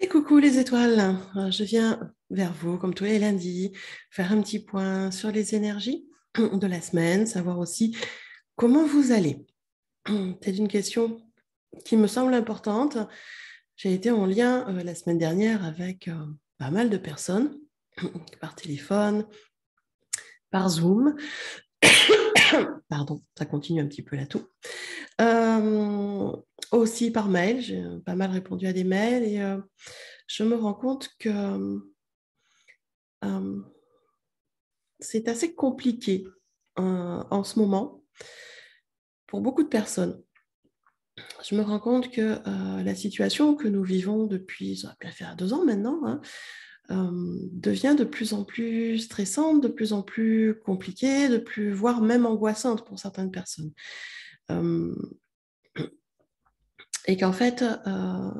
Et coucou les étoiles, je viens vers vous comme tous les lundis faire un petit point sur les énergies de la semaine, savoir aussi comment vous allez. C'est une question qui me semble importante. J'ai été en lien euh, la semaine dernière avec euh, pas mal de personnes par téléphone, par Zoom. Pardon, ça continue un petit peu là tout aussi par mail, j'ai euh, pas mal répondu à des mails et euh, je me rends compte que euh, c'est assez compliqué en ce moment pour beaucoup de personnes. Je me rends compte que la situation que nous vivons depuis, ça va bien faire deux ans maintenant, hein, devient de plus en plus stressante, de plus en plus compliquée, de plus, voire même angoissante pour certaines personnes et qu'en fait, euh,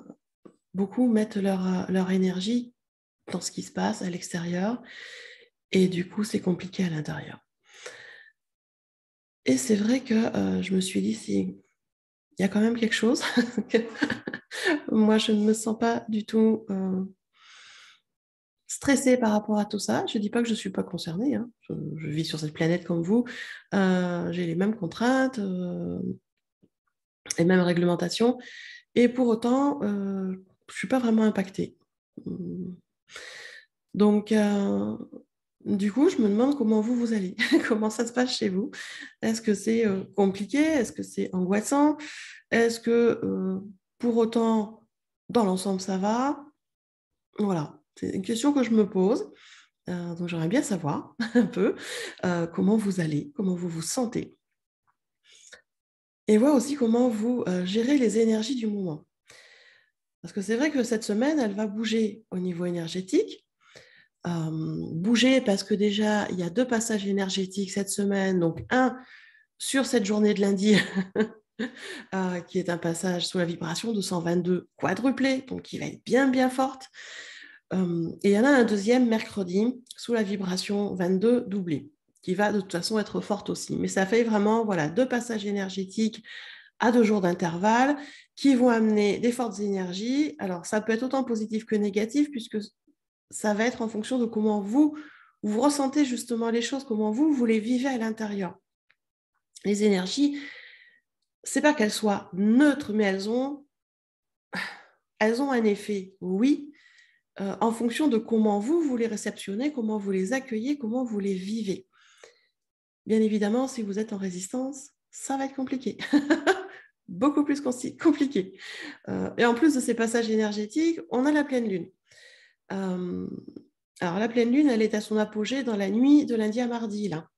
beaucoup mettent leur, leur, énergie dans ce qui se passe à l'extérieur, et du coup, c'est compliqué à l'intérieur. Et c'est vrai que euh, je me suis dit, si il y a quand même quelque chose, moi, je ne me sens pas du tout euh, stressée par rapport à tout ça. Je ne dis pas que je ne suis pas concernée, hein. je, je, vis sur cette planète comme vous, j'ai les mêmes contraintes et même réglementation. Et pour autant, euh, je ne suis pas vraiment impactée. Donc, euh, du coup, je me demande comment vous, vous allez, comment ça se passe chez vous. Est-ce que c'est euh, compliqué Est-ce que c'est angoissant Est-ce que pour autant, dans l'ensemble, ça va Voilà, c'est une question que je me pose. donc, j'aimerais bien savoir un peu comment vous allez, comment vous vous sentez et vois aussi comment vous euh, gérez les énergies du moment. Parce que c'est vrai que cette semaine, elle va bouger au niveau énergétique. Euh, bouger parce que déjà, il y a deux passages énergétiques cette semaine. Donc, un sur cette journée de lundi, euh, qui est un passage sous la vibration 222 122 quadruplé, donc qui va être bien, bien forte. et il y en a un deuxième mercredi sous la vibration 22 doublée qui va de toute façon être forte aussi. Mais ça fait vraiment voilà, deux passages énergétiques à deux jours d'intervalle qui vont amener des fortes énergies. Alors, ça peut être autant positif que négatif, puisque ça va être en fonction de comment vous, vous ressentez justement les choses, comment vous, vous les vivez à l'intérieur. Les énergies, c'est pas qu'elles soient neutres, mais elles ont, elles ont un effet, oui, euh, en fonction de comment vous, vous les réceptionnez, comment vous les accueillez, comment vous les vivez. Bien évidemment, si vous êtes en résistance, ça va être compliqué. Beaucoup plus compliqué. Euh, et en plus de ces passages énergétiques, on a la pleine lune. Euh, alors la pleine lune, elle est à son apogée dans la nuit de lundi à mardi. Là.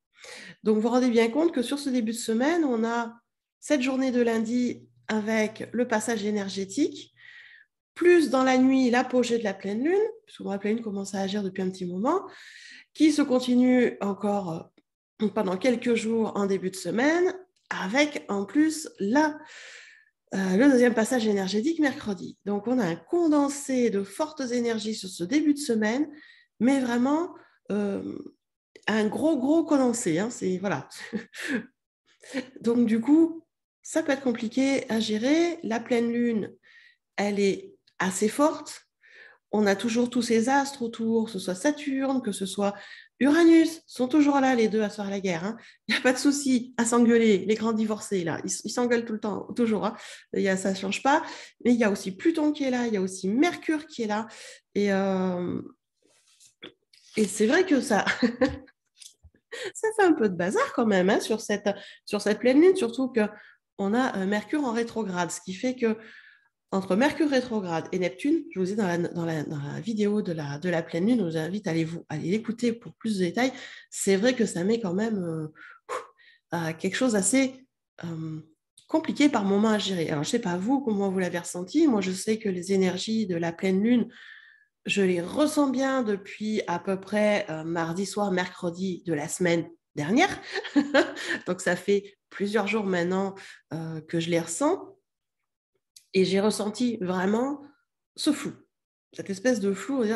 Donc vous vous rendez bien compte que sur ce début de semaine, on a cette journée de lundi avec le passage énergétique, plus dans la nuit l'apogée de la pleine lune, puisque la pleine lune commence à agir depuis un petit moment, qui se continue encore euh, pendant quelques jours en début de semaine, avec en plus euh, le deuxième passage énergétique mercredi. Donc on a un condensé de fortes énergies sur ce début de semaine, mais vraiment euh, un gros gros condensé. Hein, voilà. Donc du coup, ça peut être compliqué à gérer. La pleine lune, elle est assez forte. On a toujours tous ces astres autour, que ce soit Saturne, que ce soit Uranus sont toujours là, les deux, à se faire la guerre. Il hein. n'y a pas de souci à s'engueuler, les grands divorcés, là. Ils s'engueulent tout le temps, toujours. Hein. ça ne change pas. Mais il y a aussi Pluton qui est là, il y a aussi Mercure qui est là. Et, euh, et c'est vrai que ça. ça fait un peu de bazar quand même hein, sur, cette, sur cette pleine lune, surtout qu'on a euh, Mercure en rétrograde, ce qui fait que entre Mercure rétrograde et Neptune, je vous ai dans la, vidéo de la, de la, pleine lune, je vous invite à vous, l'écouter pour plus de détails, c'est vrai que ça met quand même euh, euh, quelque chose assez euh, compliqué par moment à gérer. Alors, je ne sais pas vous comment vous l'avez ressenti, moi je sais que les énergies de la pleine lune, je les ressens bien depuis à peu près mardi soir, mercredi de la semaine dernière. Donc ça fait plusieurs jours maintenant que je les ressens et j'ai ressenti vraiment ce flou, cette espèce de flou, je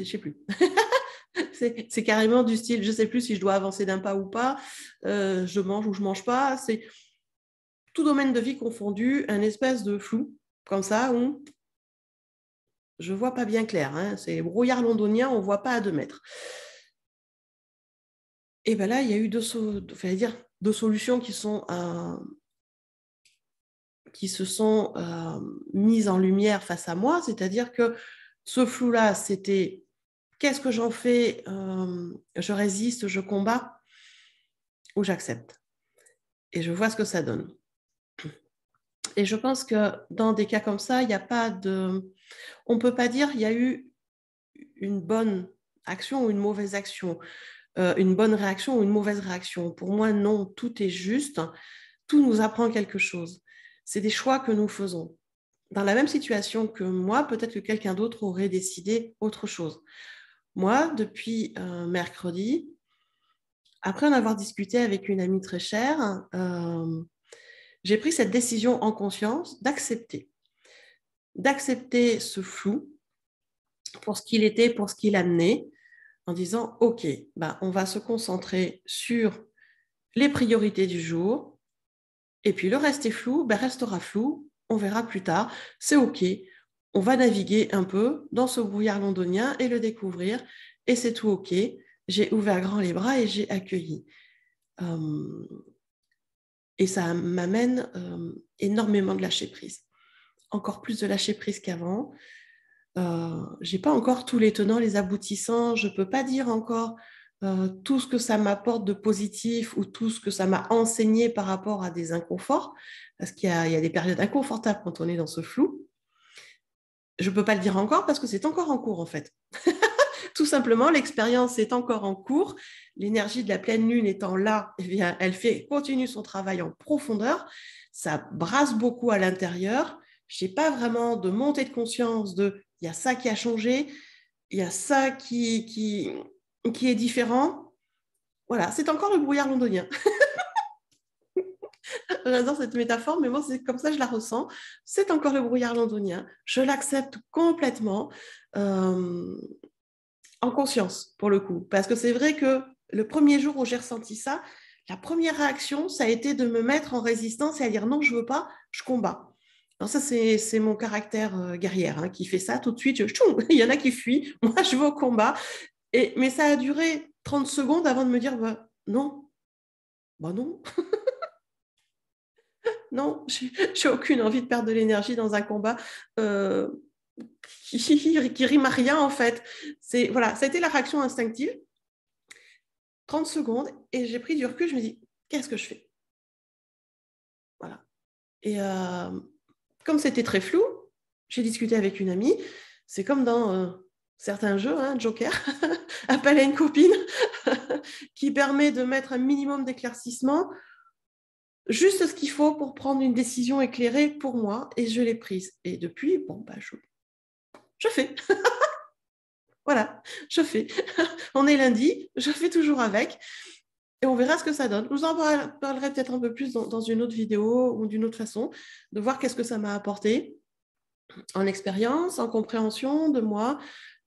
ne sais plus. c'est carrément du style, je ne sais plus si je dois avancer d'un pas ou pas, euh, je mange ou je ne mange pas. C'est tout domaine de vie confondu, un espèce de flou, comme ça, où je vois pas bien clair. Hein. C'est brouillard londonien, on voit pas à deux mètres. Et bien là, il y a eu deux, dire, deux solutions qui sont euh, qui se sont euh, mises en lumière face à moi, c'est-à-dire que ce flou-là, c'était qu'est-ce que j'en fais euh, Je résiste, je combats ou j'accepte Et je vois ce que ça donne. Et je pense que dans des cas comme ça, il n'y a pas de... On ne peut pas dire qu'il y a eu une bonne action ou une mauvaise action, euh, une bonne réaction ou une mauvaise réaction. Pour moi, non, tout est juste, tout nous apprend quelque chose c'est des choix que nous faisons. Dans la même situation que moi, peut-être que quelqu'un d'autre aurait décidé autre chose. Moi, depuis euh, mercredi, après en avoir discuté avec une amie très chère, euh, j'ai pris cette décision en conscience d'accepter. D'accepter ce flou pour ce qu'il était, pour ce qu'il amenait, en disant, OK, bah, on va se concentrer sur les priorités du jour, et puis le reste est flou, ben, restera flou, on verra plus tard, c'est OK. On va naviguer un peu dans ce brouillard londonien et le découvrir, et c'est tout OK. J'ai ouvert grand les bras et j'ai accueilli. Euh, et ça m'amène euh, énormément de lâcher prise. Encore plus de lâcher prise qu'avant. Euh, j'ai pas encore tous les tenants, les aboutissants. Je ne peux pas dire encore euh, tout ce que ça m'apporte de positif ou tout ce que ça m'a enseigné par rapport à des inconforts, parce qu'il y, a des périodes inconfortables quand on est dans ce flou. Je ne peux pas le dire encore parce que c'est encore en cours en fait. tout simplement, l'expérience est encore en cours. L'énergie de la pleine lune étant là, et eh bien, elle fait, continue son travail en profondeur. Ça brasse beaucoup à l'intérieur. Je n'ai pas vraiment de montée de conscience de il y a ça qui a changé, il y a ça qui, qui est différent. Voilà, c'est encore le brouillard londonien. J'adore cette métaphore, mais moi, c'est comme ça je la ressens. C'est encore le brouillard londonien. Je l'accepte complètement, euh, en conscience, pour le coup. Parce que c'est vrai que le premier jour où j'ai ressenti ça, la première réaction, ça a été de me mettre en résistance et à dire non, je ne veux pas, je combats. ça, c'est mon caractère euh, guerrière hein, qui fait ça tout de suite. il y en a qui fuient. Moi, je vais au combat mais ça a duré 30 secondes avant de me dire bah, non, bah non. non, j'ai aucune envie de perdre de l'énergie dans un combat euh, qui, qui, rime à rien en fait. C'est voilà, ça a été la réaction instinctive. 30 secondes et j'ai pris du recul, je me dis qu'est-ce que je fais Voilà. Et euh, comme c'était très flou, j'ai discuté avec une amie. C'est comme dans euh, certains jeux, hein, Joker, appelle à une copine, qui permet de mettre un minimum d'éclaircissement, juste ce qu'il faut pour prendre une décision éclairée pour moi, et je l'ai prise. Et depuis, bon, bah, je, je fais. voilà, je fais. on est lundi, je fais toujours avec. Et on verra ce que ça donne. Je vous en parlerai peut-être un peu plus dans, dans une autre vidéo ou d'une autre façon, de voir qu'est-ce que ça m'a apporté en expérience, en compréhension de moi,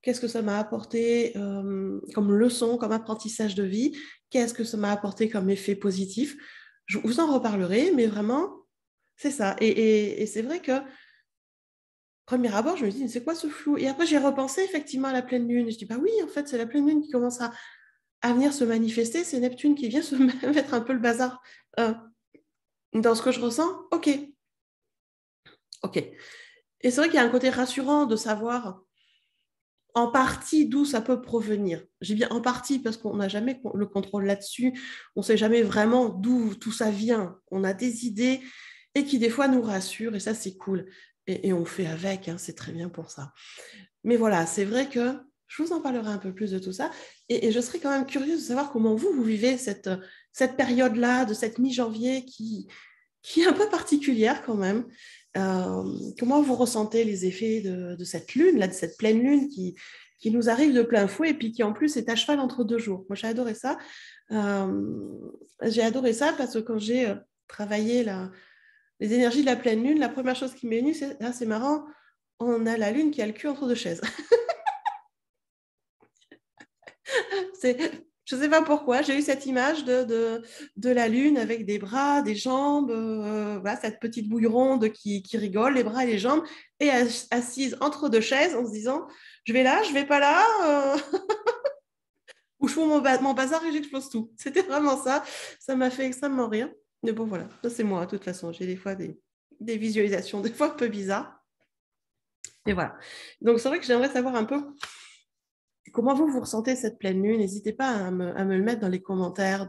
Qu'est-ce que ça m'a apporté euh, comme leçon, comme apprentissage de vie Qu'est-ce que ça m'a apporté comme effet positif Je vous en reparlerai, mais vraiment, c'est ça. Et, c'est vrai que, premier abord, je me dis, c'est quoi ce flou Et après, j'ai repensé effectivement à la pleine lune. je dis, bah oui, en fait, c'est la pleine lune qui commence à, venir se manifester. C'est Neptune qui vient se mettre un peu le bazar euh, dans ce que je ressens. OK. OK. Et c'est vrai qu'il y a un côté rassurant de savoir en partie d'où ça peut provenir. J'ai bien en partie parce qu'on n'a jamais le contrôle là-dessus, on ne sait jamais vraiment d'où tout ça vient. On a des idées et qui des fois nous rassurent et ça c'est cool. Et, on fait avec, hein, c'est très bien pour ça. Mais voilà, c'est vrai que je vous en parlerai un peu plus de tout ça et, je serais quand même curieuse de savoir comment vous, vous vivez cette, cette période-là, de cette mi-janvier qui est un peu particulière quand même. Euh, comment vous ressentez les effets de, cette lune, là, de cette pleine lune qui, nous arrive de plein fouet et puis qui en plus est à cheval entre deux jours Moi, j'ai adoré ça. Euh, j'ai adoré ça parce que quand j'ai euh, travaillé la, les énergies de la pleine lune, la première chose qui m'est venue, c'est ah, c'est marrant, on a la lune qui a le cul entre deux chaises. c'est je ne sais pas pourquoi, j'ai eu cette image de, de, la lune avec des bras, des jambes, euh, voilà, cette petite bouille ronde qui, qui, rigole, les bras et les jambes, et assise entre deux chaises en se disant Je vais là, je vais pas là. où euh. Ou je fous mon, bazar et j'explose tout. C'était vraiment ça. Ça m'a fait extrêmement rire. Mais bon, voilà, ça c'est moi, de toute façon. J'ai des fois des, des visualisations, des fois un peu bizarres. Et voilà. Donc c'est vrai que j'aimerais savoir un peu Comment vous, vous ressentez cette pleine lune N'hésitez pas à me, le mettre dans les commentaires.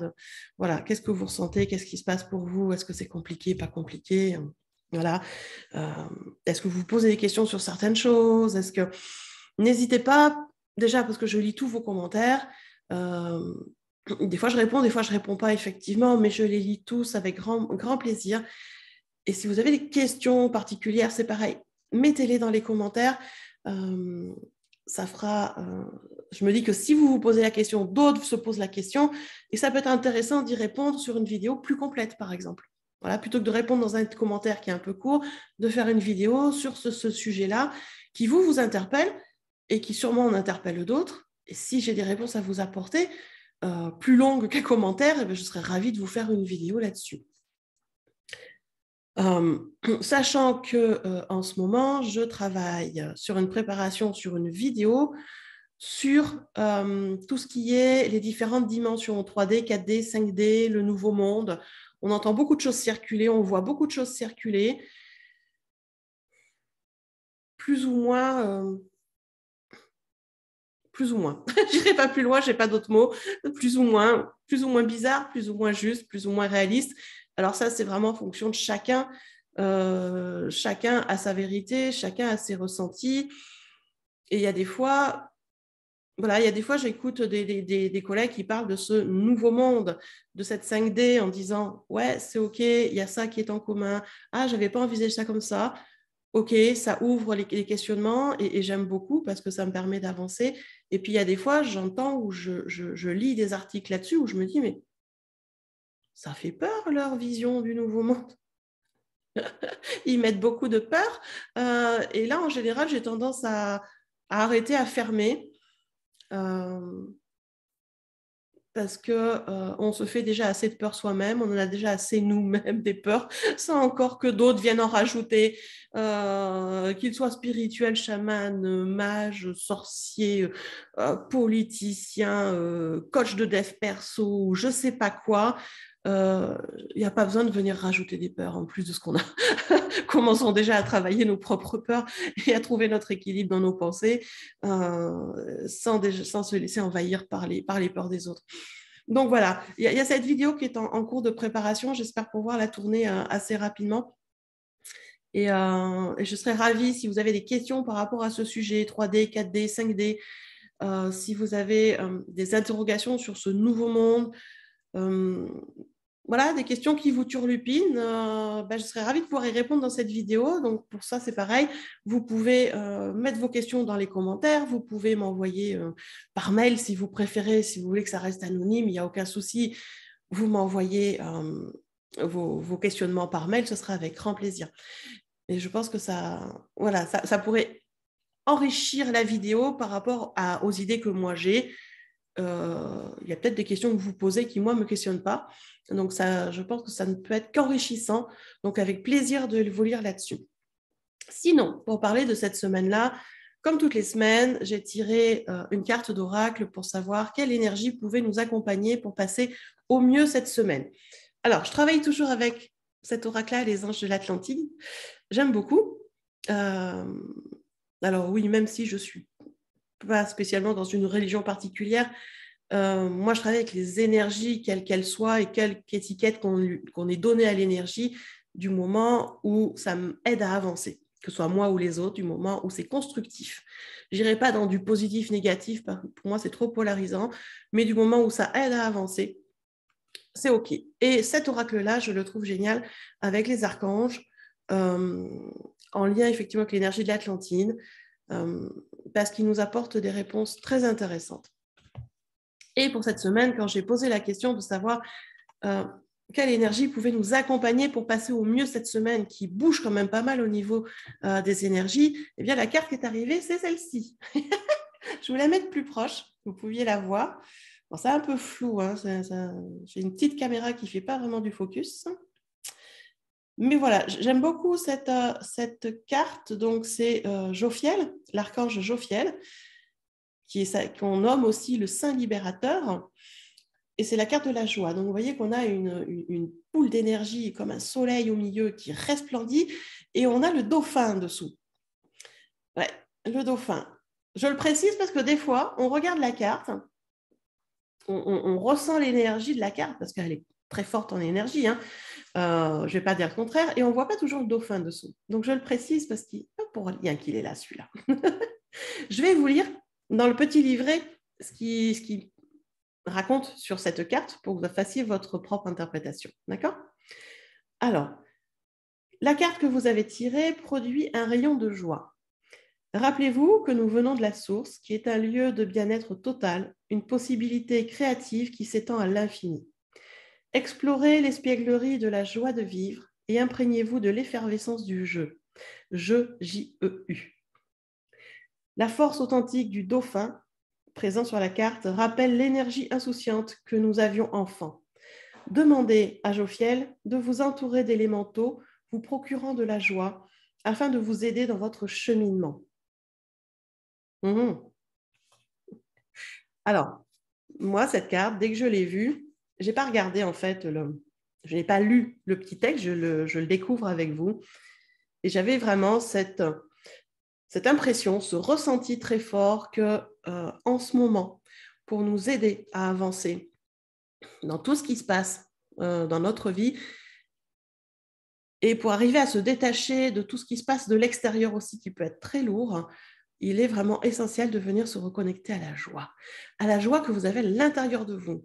voilà, qu'est-ce que vous ressentez Qu'est-ce qui se passe pour vous Est-ce que c'est compliqué, pas compliqué Voilà. Euh, est-ce que vous posez des questions sur certaines choses Est-ce que n'hésitez pas déjà parce que je lis tous vos commentaires. Euh, des fois je réponds, des fois je réponds pas effectivement, mais je les lis tous avec grand, plaisir. Et si vous avez des questions particulières, c'est pareil, mettez-les dans les commentaires. Euh, ça fera. Euh, je me dis que si vous vous posez la question, d'autres se posent la question, et ça peut être intéressant d'y répondre sur une vidéo plus complète, par exemple. Voilà, plutôt que de répondre dans un commentaire qui est un peu court, de faire une vidéo sur ce, sujet-là qui vous vous interpelle et qui sûrement en interpelle d'autres. Et si j'ai des réponses à vous apporter, euh, plus longues qu'un commentaire, eh ben, je serais ravie de vous faire une vidéo là-dessus. sachant que en ce moment, je travaille sur une préparation sur une vidéo sur tout ce qui est les différentes dimensions 3D, 4D, 5D, le nouveau monde. On entend beaucoup de choses circuler, on voit beaucoup de choses circuler, plus ou moins, plus ou moins. je J'irai pas plus loin, je n'ai pas d'autres mots. Plus ou moins, plus ou moins bizarre, plus ou moins juste, plus ou moins réaliste, alors ça, c'est vraiment en fonction de chacun. Euh, chacun a sa vérité, chacun a ses ressentis. Et il y a des fois, voilà, il y a des fois, j'écoute des, des, collègues qui parlent de ce nouveau monde, de cette 5D, en disant Ouais, c'est OK, il y a ça qui est en commun. Ah, n'avais pas envisagé ça comme ça. OK, ça ouvre les, questionnements et, j'aime beaucoup parce que ça me permet d'avancer. Et puis, il y a des fois, j'entends ou je, je, lis des articles là-dessus où je me dis Mais ça fait peur leur vision du nouveau monde. Ils mettent beaucoup de peur. Euh, et là, en général, j'ai tendance à, arrêter, à fermer. Euh, parce que euh, on se fait déjà assez de peur soi-même, on en a déjà assez nous-mêmes des peurs, sans encore que d'autres viennent en rajouter, qu'ils soient spirituels, chamanes, mages, sorciers, politiciens, coach de dev perso, je sais pas quoi il euh, n'y a pas besoin de venir rajouter des peurs en plus de ce qu'on a. Commençons déjà à travailler nos propres peurs et à trouver notre équilibre dans nos pensées euh, sans, se laisser envahir par les, par les peurs des autres. Donc voilà, il y, a cette vidéo qui est en, cours de préparation. J'espère pouvoir la tourner euh, assez rapidement. Et, et, je serais ravie si vous avez des questions par rapport à ce sujet 3D, 4D, 5D, si vous avez des interrogations sur ce nouveau monde, euh, voilà, des questions qui vous turlupinent, euh, ben, je serais ravie de pouvoir y répondre dans cette vidéo. Donc pour ça, c'est pareil. Vous pouvez euh, mettre vos questions dans les commentaires, vous pouvez m'envoyer par mail si vous préférez, si vous voulez que ça reste anonyme, il n'y a aucun souci. Vous m'envoyez vos, questionnements par mail, ce sera avec grand plaisir. Et je pense que ça, voilà, ça, pourrait enrichir la vidéo par rapport aux idées que moi j'ai euh, il y a peut-être des questions que vous posez qui, moi, ne me questionnent pas. Donc, ça, je pense que ça ne peut être qu'enrichissant. Donc, avec plaisir de vous lire là-dessus. Sinon, pour parler de cette semaine-là, comme toutes les semaines, j'ai tiré euh, une carte d'oracle pour savoir quelle énergie pouvait nous accompagner pour passer au mieux cette semaine. Alors, je travaille toujours avec cet oracle-là, les anges de l'Atlantide. J'aime beaucoup. Euh, alors oui, même si je suis pas spécialement dans une religion particulière. Euh, moi, je travaille avec les énergies, quelles qu'elles soient, et quelle étiquette qu'on ait donnée à l'énergie du moment où ça m'aide à avancer, que ce soit moi ou les autres, du moment où c'est constructif. Je n'irai pas dans du positif, négatif, pour moi, c'est trop polarisant, mais du moment où ça aide à avancer, c'est OK. Et cet oracle-là, je le trouve génial avec les archanges, euh, en lien effectivement avec l'énergie de l'Atlantine. Euh, parce qu'il nous apporte des réponses très intéressantes. Et pour cette semaine, quand j'ai posé la question de savoir euh, quelle énergie pouvait nous accompagner pour passer au mieux cette semaine qui bouge quand même pas mal au niveau euh, des énergies, eh bien la carte qui est arrivée, c'est celle-ci. Je vous la mets de plus proche, vous pouviez la voir. Bon, c'est un peu flou, hein, j'ai une petite caméra qui ne fait pas vraiment du focus. Mais voilà, j'aime beaucoup euh, cette, carte. Donc, c'est euh, Jophiel, l'archange Jophiel, qui est qu'on nomme aussi le Saint Libérateur. Et c'est la carte de la joie. Donc, vous voyez qu'on a une, poule d'énergie comme un soleil au milieu qui resplendit. Et on a le dauphin dessous. Ouais, le dauphin. Je le précise parce que des fois, on regarde la carte, on, ressent l'énergie de la carte parce qu'elle est très forte en énergie. Hein. Euh, je ne vais pas dire le contraire. Et on ne voit pas toujours le dauphin dessous. Donc je le précise parce qu'il pour qu'il est là, celui-là. je vais vous lire dans le petit livret ce qui, raconte sur cette carte pour que vous fassiez votre propre interprétation. D'accord Alors, la carte que vous avez tirée produit un rayon de joie. Rappelez-vous que nous venons de la source, qui est un lieu de bien-être total, une possibilité créative qui s'étend à l'infini. Explorez l'espièglerie de la joie de vivre et imprégnez-vous de l'effervescence du jeu. Jeu, J-E-U. La force authentique du dauphin, présent sur la carte, rappelle l'énergie insouciante que nous avions enfant. Demandez à Jophiel de vous entourer d'élémentaux vous procurant de la joie afin de vous aider dans votre cheminement. Hum, hum. Alors, moi, cette carte, dès que je l'ai vue, j'ai pas regardé en fait, je n'ai pas lu le petit texte, je le, découvre avec vous. Et j'avais vraiment cette, impression, ce ressenti très fort que euh, en ce moment, pour nous aider à avancer dans tout ce qui se passe euh, dans notre vie, et pour arriver à se détacher de tout ce qui se passe de l'extérieur aussi, qui peut être très lourd, il est vraiment essentiel de venir se reconnecter à la joie, à la joie que vous avez à l'intérieur de vous.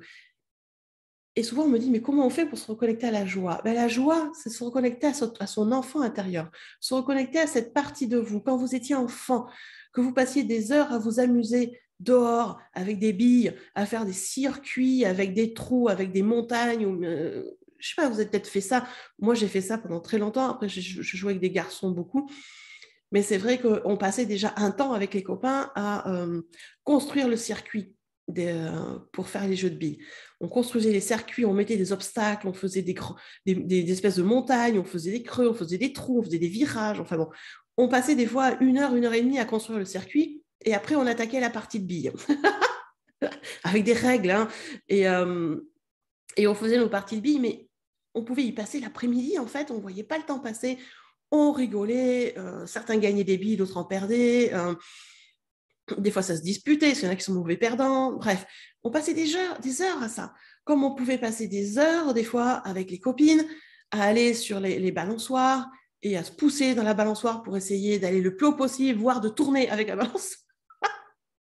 Et souvent, on me dit, mais comment on fait pour se reconnecter à la joie ben, La joie, c'est se reconnecter à son, enfant intérieur, se reconnecter à cette partie de vous. Quand vous étiez enfant, que vous passiez des heures à vous amuser dehors, avec des billes, à faire des circuits, avec des trous, avec des montagnes, ou, ne euh, je sais pas, vous avez peut-être fait ça. Moi, j'ai fait ça pendant très longtemps. Après, je, jouais avec des garçons beaucoup. Mais c'est vrai qu'on passait déjà un temps avec les copains à euh, construire le circuit, euh, pour faire les jeux de billes. On construisait les circuits, on mettait des obstacles, on faisait des, espèces de montagnes, on faisait des creux, on faisait des trous, on faisait des virages. Enfin bon, on passait des fois une heure, une heure et demie à construire le circuit et après on attaquait la partie de billes avec des règles. Hein. Euh, et, on faisait nos parties de billes, mais on pouvait y passer l'après-midi en fait, on ne voyait pas le temps passer. On rigolait, euh, certains gagnaient des billes, d'autres en perdaient des fois, ça se disputait, parce y en a qui sont mauvais perdants. Bref, on passait des heures, des heures à ça. Comme on pouvait passer des heures, des fois, avec les copines, à aller sur les, balançoires et à se pousser dans la balançoire pour essayer d'aller le plus haut possible, voire de tourner avec la balance.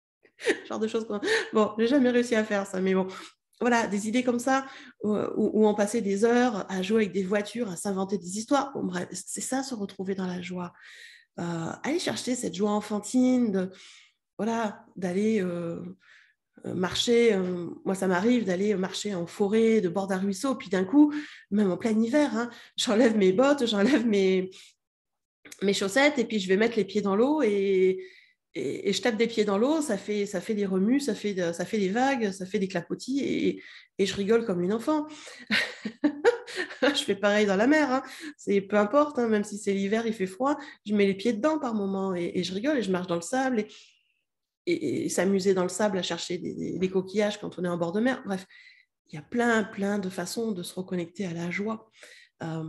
Genre de choses. Bon, j'ai jamais réussi à faire ça, mais bon, voilà, des idées comme ça, euh, où, on passait des heures à jouer avec des voitures, à s'inventer des histoires. bref, c'est ça, se retrouver dans la joie. Euh, aller chercher cette joie enfantine de voilà, d'aller euh, euh, marcher. Euh, moi, ça m'arrive d'aller marcher en forêt, de bord d'un ruisseau, puis d'un coup, même en plein hiver, hein, j'enlève mes bottes, j'enlève mes, chaussettes, et puis je vais mettre les pieds dans l'eau et, je tape des pieds dans l'eau, ça fait, des remues, ça fait, des vagues, ça fait des clapotis, et, je rigole comme une enfant. je fais pareil dans la mer, hein. c'est peu importe, hein, même si c'est l'hiver, il fait froid, je mets les pieds dedans par moment, et, et je rigole, et je marche dans le sable, et, et, s'amuser dans le sable à chercher des, coquillages quand on est en bord de mer. Bref, il y a plein, plein de façons de se reconnecter à la joie. Euh,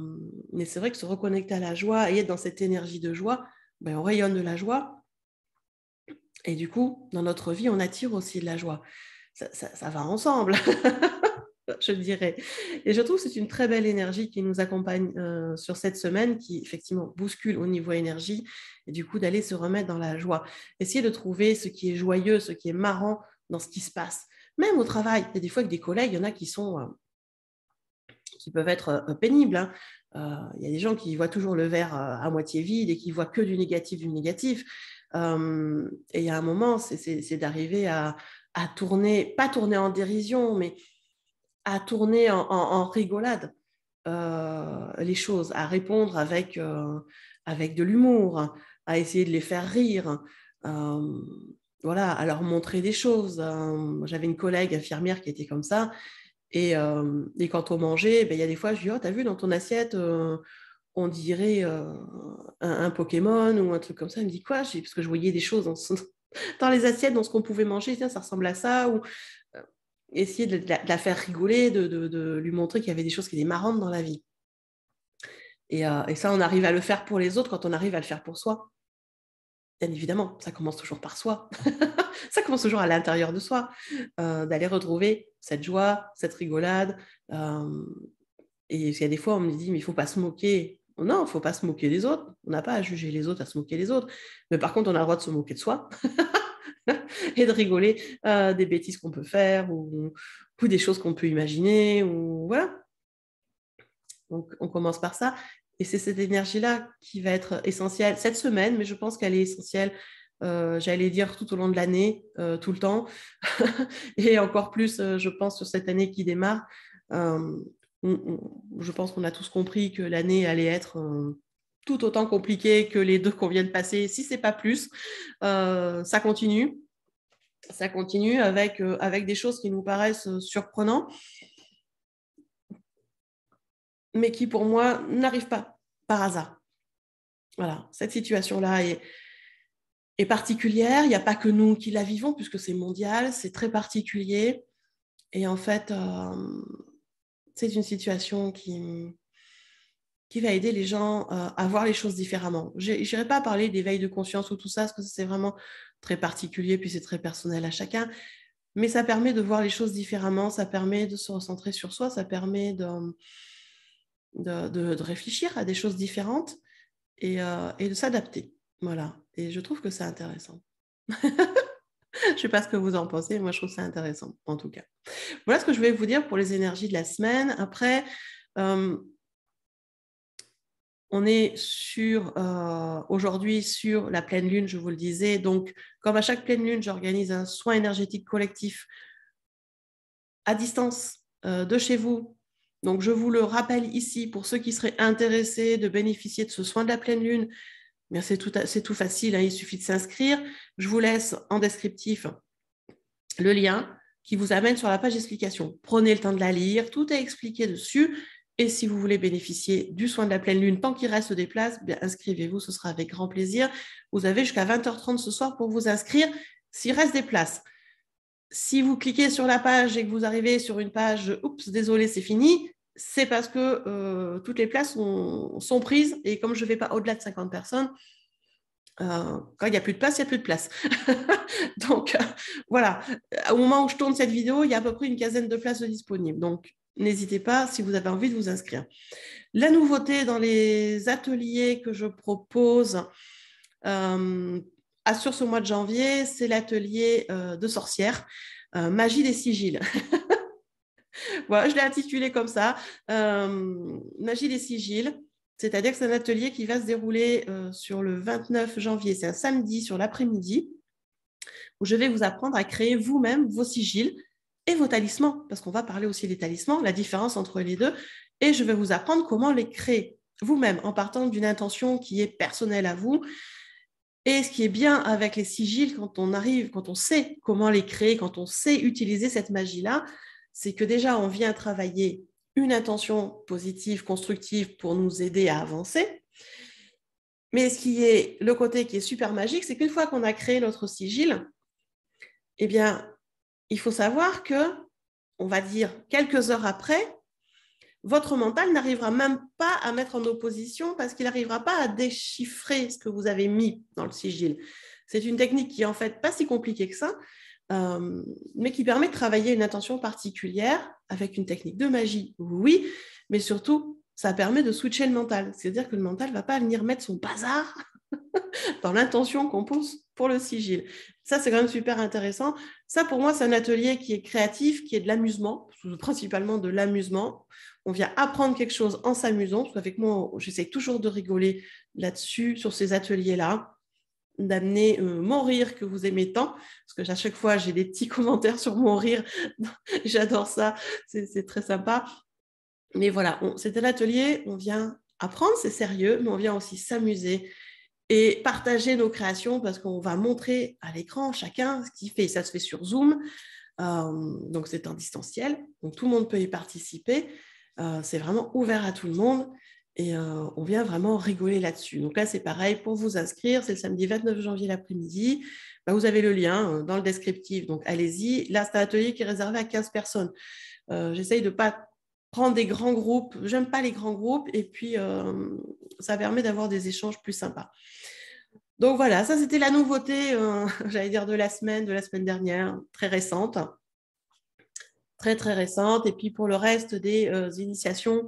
mais c'est vrai que se reconnecter à la joie et être dans cette énergie de joie, ben, on rayonne de la joie. Et du coup, dans notre vie, on attire aussi de la joie. ça, ça va ensemble. je dirais. Et je trouve que c'est une très belle énergie qui nous accompagne euh, sur cette semaine, qui effectivement bouscule au niveau énergie, et du coup d'aller se remettre dans la joie. Essayer de trouver ce qui est joyeux, ce qui est marrant dans ce qui se passe. Même au travail, il y a des fois que des collègues, il y en a qui sont... Euh, qui peuvent être euh, pénibles. Hein. Il y a des gens qui voient toujours le verre à moitié vide et qui voient que du négatif, du négatif. et il y a un moment, c'est d'arriver à tourner, pas tourner en dérision, mais à tourner en, rigolade euh, les choses, à répondre avec, euh, avec de l'humour, à essayer de les faire rire, euh, voilà, à leur montrer des choses. J'avais une collègue infirmière qui était comme ça, et, et quand on mangeait, ben, il y a des fois, je lui dis, oh, t'as vu dans ton assiette on dirait un, Pokémon ou un truc comme ça. Elle me dit quoi Parce que je voyais des choses dans, dans les assiettes, dans ce qu'on pouvait manger. Tiens, ça ressemble à ça. Ou essayer de la, faire rigoler, de, lui montrer qu'il y avait des choses qui étaient marrantes dans la vie. Euh, et, ça, on arrive à le faire pour les autres quand on arrive à le faire pour soi. Bien évidemment, ça commence toujours par soi. ça commence toujours à l'intérieur de soi, euh, d'aller retrouver cette joie, cette rigolade. Euh, et il y a des fois, on me dit, mais il ne faut pas se moquer. Non, il ne faut pas se moquer des autres. On n'a pas à juger les autres, à se moquer des autres. Mais par contre, on a le droit de se moquer de soi. et de rigoler euh, des bêtises qu'on peut faire ou, ou des choses qu'on peut imaginer. Ou, voilà. Donc, on commence par ça. Et c'est cette énergie-là qui va être essentielle cette semaine, mais je pense qu'elle est essentielle, euh, j'allais dire, tout au long de l'année, euh, tout le temps. et encore plus, je pense, sur cette année qui démarre. je pense qu'on a tous compris que l'année allait être tout autant compliqué que les deux qu'on vient de passer, si c'est pas plus. Euh, ça continue, ça continue avec, euh, avec des choses qui nous paraissent euh, surprenantes, mais qui pour moi n'arrivent pas par hasard. Voilà, cette situation-là est, particulière. Il n'y a pas que nous qui la vivons, puisque c'est mondial, c'est très particulier. Et en fait, c'est une situation qui, qui va aider les gens euh, à voir les choses différemment. Je n'irai pas parler d'éveil de conscience ou tout ça, parce que c'est vraiment très particulier, puis c'est très personnel à chacun. Mais ça permet de voir les choses différemment, ça permet de se recentrer sur soi, ça permet de, de, réfléchir à des choses différentes euh, et, de s'adapter. Voilà. Et je trouve que c'est intéressant. Je ne sais pas ce que vous en pensez, moi je trouve ça intéressant en tout cas. Voilà ce que je vais vous dire pour les énergies de la semaine. Après, euh, on est sur euh, aujourd'hui sur la pleine lune, je vous le disais. Donc, comme à chaque pleine lune, j'organise un soin énergétique collectif à distance euh, de chez vous. Donc, je vous le rappelle ici pour ceux qui seraient intéressés de bénéficier de ce soin de la pleine lune. Eh c'est tout, tout facile, hein, il suffit de s'inscrire. Je vous laisse en descriptif le lien qui vous amène sur la page d'explication. Prenez le temps de la lire, tout est expliqué dessus et si vous voulez bénéficier du soin de la pleine lune tant qu'il reste des places, inscrivez-vous, ce sera avec grand plaisir. Vous avez jusqu'à 20h30 ce soir pour vous inscrire s'il reste des places. Si vous cliquez sur la page et que vous arrivez sur une page, oups, désolé, c'est fini, c'est parce que euh, toutes les places sont, prises et comme je ne vais pas au-delà de 50 personnes, euh, quand il n'y a plus de place, il n'y a plus de place. Donc euh, voilà, au moment où je tourne cette vidéo, il y a à peu près une quinzaine de places disponibles. Donc n'hésitez pas si vous avez envie de vous inscrire. La nouveauté dans les ateliers que je propose euh, à sur ce mois de janvier, c'est l'atelier euh, de sorcières, euh, magie des sigils. je l'ai intitulé comme ça, magie des sigils. C'est-à-dire que c'est un atelier qui va se dérouler sur le 29 janvier, c'est un samedi sur l'après-midi, où je vais vous apprendre à créer vous-même vos sigils et vos talismans, parce qu'on va parler aussi des talismans, la différence entre les deux, et je vais vous apprendre comment les créer vous-même en partant d'une intention qui est personnelle à vous. Et ce qui est bien avec les sigils, quand on arrive, quand on sait comment les créer, quand on sait utiliser cette magie-là, c'est que déjà on vient travailler une intention positive, constructive pour nous aider à avancer. Mais ce qui est le côté qui est super magique, c'est qu'une fois qu'on a créé notre sigil, eh bien, il faut savoir que, on va dire, quelques heures après, votre mental n'arrivera même pas à mettre en opposition parce qu'il n'arrivera pas à déchiffrer ce que vous avez mis dans le sigil. C'est une technique qui en fait pas si compliquée que ça, euh, mais qui permet de travailler une attention particulière avec une technique de magie, oui, mais surtout, ça permet de switcher le mental. C'est-à-dire que le mental ne va pas venir mettre son bazar dans l'intention qu'on pose pour le sigil. Ça, c'est quand même super intéressant. Ça, pour moi, c'est un atelier qui est créatif, qui est de l'amusement, principalement de l'amusement. On vient apprendre quelque chose en s'amusant, Avec moi, j'essaie toujours de rigoler là-dessus, sur ces ateliers-là d'amener euh, mon rire que vous aimez tant, parce que à chaque fois j'ai des petits commentaires sur mon rire, j'adore ça, c'est très sympa. Mais voilà, c'est un atelier on vient apprendre, c'est sérieux, mais on vient aussi s'amuser, et partager nos créations parce qu'on va montrer à l'écran chacun ce qu'il fait. Ça se fait sur Zoom, euh, donc c'est en distanciel, donc tout le monde peut y participer. Euh, c'est vraiment ouvert à tout le monde et euh, on vient vraiment rigoler là-dessus. Donc là, c'est pareil, pour vous inscrire, c'est le samedi 29 janvier l'après-midi. Bah, vous avez le lien dans le descriptif, donc allez-y. Là, c'est un atelier qui est réservé à 15 personnes. J'essaye de ne pas prendre des grands groupes. J'aime pas les grands groupes et puis euh, ça permet d'avoir des échanges plus sympas. Donc voilà, ça c'était la nouveauté, euh, j'allais dire de la semaine, de la semaine dernière, très récente. Très très récente. Et puis pour le reste des euh, initiations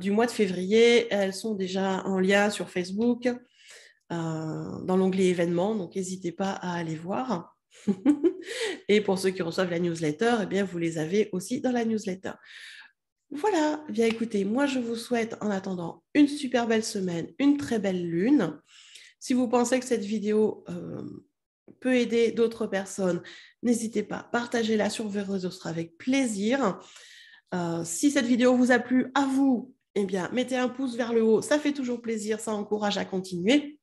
du mois de février, elles sont déjà en lien sur Facebook dans l'onglet événements, donc n'hésitez pas à aller voir. et pour ceux qui reçoivent la newsletter, eh bien, vous les avez aussi dans la newsletter. Voilà, eh bien écoutez, moi je vous souhaite en attendant une super belle semaine, une très belle lune. Si vous pensez que cette vidéo euh, peut aider d'autres personnes, n'hésitez pas, partagez-la sur vos réseaux, ce sera avec plaisir. Euh, si cette vidéo vous a plu, à vous, eh bien, mettez un pouce vers le haut, ça fait toujours plaisir, ça encourage à continuer.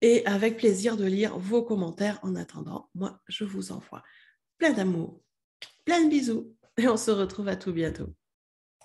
Et avec plaisir de lire vos commentaires en attendant. Moi, je vous envoie plein d'amour, plein de bisous et on se retrouve à tout bientôt.